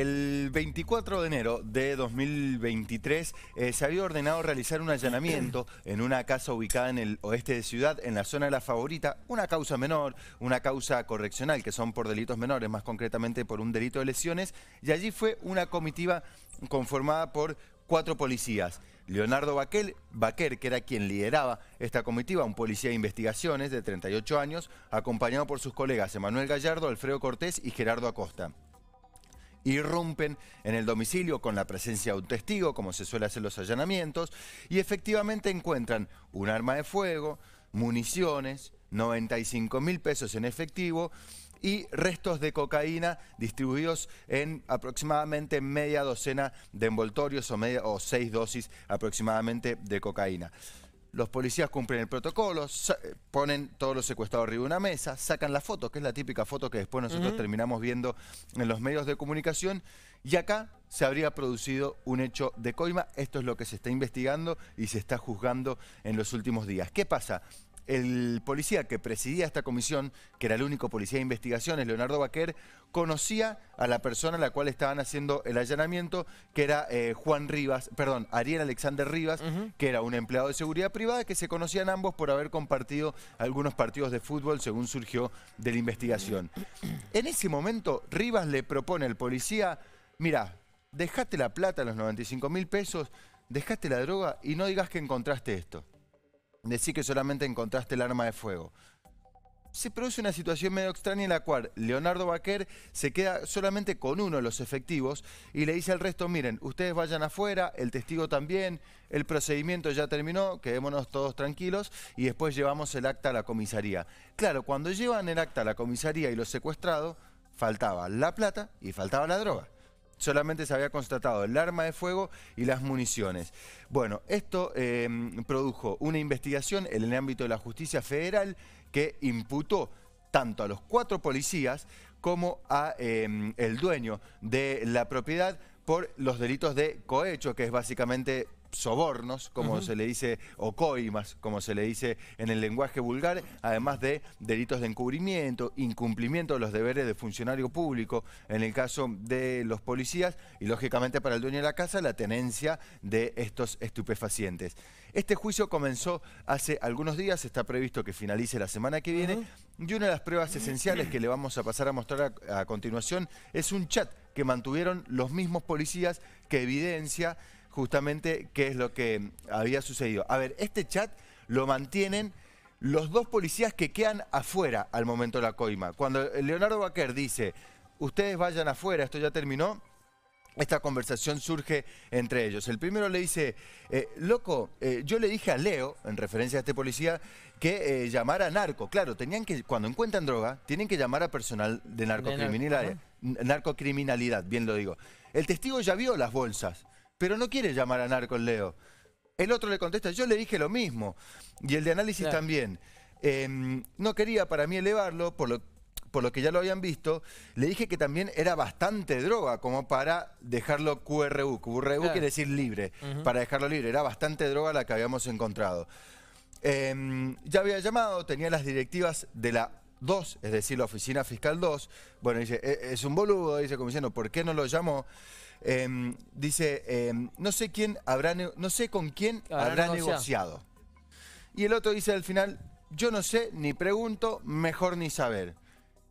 el 24 de enero de 2023 eh, se había ordenado realizar un allanamiento en una casa ubicada en el oeste de ciudad, en la zona de La Favorita, una causa menor, una causa correccional, que son por delitos menores, más concretamente por un delito de lesiones, y allí fue una comitiva conformada por cuatro policías. Leonardo Baquer, que era quien lideraba esta comitiva, un policía de investigaciones de 38 años, acompañado por sus colegas Emanuel Gallardo, Alfredo Cortés y Gerardo Acosta irrumpen en el domicilio con la presencia de un testigo, como se suele hacer los allanamientos, y efectivamente encuentran un arma de fuego, municiones, 95 mil pesos en efectivo y restos de cocaína distribuidos en aproximadamente media docena de envoltorios o, o seis dosis aproximadamente de cocaína los policías cumplen el protocolo, eh, ponen todos los secuestrados arriba de una mesa, sacan la foto, que es la típica foto que después nosotros terminamos viendo en los medios de comunicación, y acá se habría producido un hecho de coima. Esto es lo que se está investigando y se está juzgando en los últimos días. ¿Qué pasa? El policía que presidía esta comisión, que era el único policía de investigaciones, Leonardo Baquer, conocía a la persona a la cual estaban haciendo el allanamiento, que era eh, Juan Rivas, perdón, Ariel Alexander Rivas, que era un empleado de seguridad privada, que se conocían ambos por haber compartido algunos partidos de fútbol, según surgió de la investigación. En ese momento, Rivas le propone al policía, mira, dejate la plata, los 95 mil pesos, dejate la droga y no digas que encontraste esto decir que solamente encontraste el arma de fuego. Se produce una situación medio extraña en la cual Leonardo Baquer se queda solamente con uno de los efectivos y le dice al resto, miren, ustedes vayan afuera, el testigo también, el procedimiento ya terminó, quedémonos todos tranquilos y después llevamos el acta a la comisaría. Claro, cuando llevan el acta a la comisaría y los secuestrados, faltaba la plata y faltaba la droga solamente se había constatado el arma de fuego y las municiones. Bueno, esto em, produjo una investigación en el ámbito de la justicia federal que imputó tanto a los cuatro policías como a em, el dueño de la propiedad por los delitos de cohecho, que es básicamente sobornos, como se le dice, o coimas, como se le dice en el lenguaje vulgar, además de delitos de encubrimiento, incumplimiento de los deberes de funcionario público, en el caso de los policías, y lógicamente para el dueño de la casa, la tenencia de estos estupefacientes. Este juicio comenzó hace algunos días, está previsto que finalice la semana que viene, y una de las pruebas esenciales que le vamos a pasar a mostrar a continuación es un chat que mantuvieron los mismos policías que evidencia justamente qué es lo que había sucedido. A ver, este chat lo mantienen los dos policías que quedan afuera al momento de la coima. Cuando Leonardo Baquer dice, ustedes vayan afuera, esto ya terminó, esta conversación surge entre ellos. El primero le dice, eh, loco, eh, yo le dije a Leo, en referencia a este policía, que eh, llamara llamara narco. Claro, tenían que, cuando encuentran droga, tienen que llamar a personal de narcocriminalidad. narco, Narcocriminalidad, bien lo digo. El testigo ya vio las bolsas pero no quiere llamar a narco el Leo. El otro le contesta, yo le dije lo mismo. Y el de análisis también. Em, no quería para mí elevarlo, por lo, por lo que ya lo habían visto. Le dije que también era bastante droga, como para dejarlo QRU. QRU quiere decir libre, para dejarlo libre. Era bastante droga la que habíamos encontrado. Em, ya había llamado, tenía las directivas de la 2, es decir, la Oficina Fiscal 2. Bueno, dice, eh, es un boludo, dice como ¿por qué no lo llamó? Em, dice, em, no sé quién habrá, no sé con quién habrá, negociado. Y el otro dice al final, yo no sé, ni pregunto, mejor ni saber.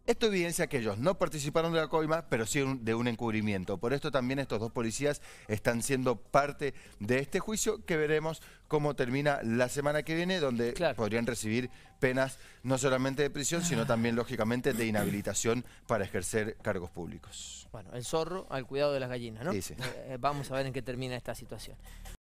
Esto evidencia que ellos no participaron de la coima, pero sí de un encubrimiento. Por esto también estos dos policías están siendo parte de este juicio que veremos cómo termina la semana que viene, donde podrían recibir penas no solamente de prisión, sino ah. también, lógicamente, de inhabilitación para ejercer cargos públicos. Bueno, el zorro al cuidado de las gallinas, ¿no? Sí, sí. Eh, eh, vamos a ver en qué termina esta situación.